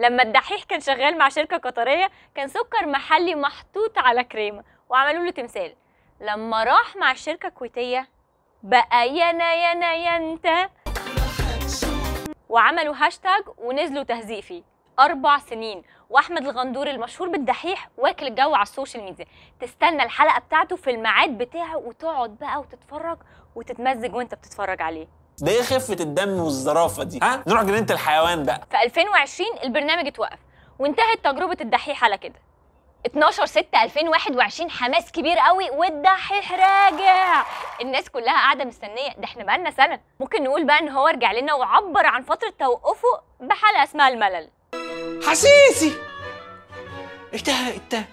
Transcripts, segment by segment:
لما الدحيح كان شغال مع شركه قطريه كان سكر محلي محطوط على كريمه وعملوا له تمثال لما راح مع الشركه الكويتيه بقى يانا يانا ينتا وعملوا هاشتاج ونزلوا تهزيق فيه أربع سنين وأحمد الغندور المشهور بالدحيح واكل الجو على السوشيال ميديا تستنى الحلقة بتاعته في الميعاد بتاعه وتقعد بقى وتتفرج وتتمزج وانت بتتفرج عليه ده ايه خفه الدم والزرافه دي ها نروح جنينه الحيوان بقى في 2020 البرنامج اتوقف وانتهت تجربه الدحيح على كده 12 6 2021 حماس كبير قوي والدحيح راجع الناس كلها قاعده مستنيه ده احنا بقالنا سنه ممكن نقول بقى ان هو رجع لنا وعبر عن فتره توقفه بحلقه اسمها الملل حسيسي انتهى انتهى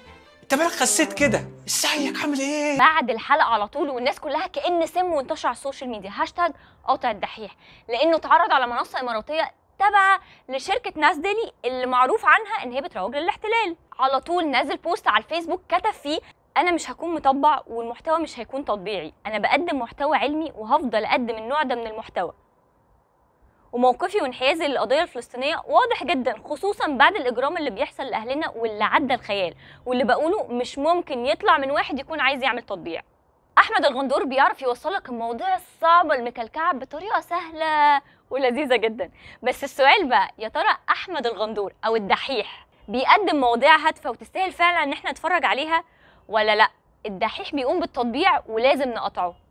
انت مالك خسيت كده ازيك عامل ايه بعد الحلقه على طول والناس كلها كان سم وانتشر على السوشيال ميديا هاشتاج قطع الدحيح لانه اتعرض على منصه اماراتيه تبع لشركه ناس ديلي اللي معروف عنها ان هي بتروج للاحتلال على طول نازل بوست على الفيسبوك كتب فيه انا مش هكون مطبع والمحتوى مش هيكون تطبيعي انا بقدم محتوى علمي وهفضل اقدم النوع ده من المحتوى وموقفي وانحيازي للقضيه الفلسطينيه واضح جدا خصوصا بعد الاجرام اللي بيحصل لاهلنا واللي عدى الخيال واللي بقوله مش ممكن يطلع من واحد يكون عايز يعمل تطبيع احمد الغندور بيعرف يوصلك المواضيع الصعبه المكلكعه بطريقه سهله ولذيذه جدا بس السؤال بقى يا ترى احمد الغندور او الدحيح بيقدم مواضيع هادفه وتستاهل فعلا ان احنا نتفرج عليها ولا لا الدحيح بيقوم بالتطبيع ولازم نقطعه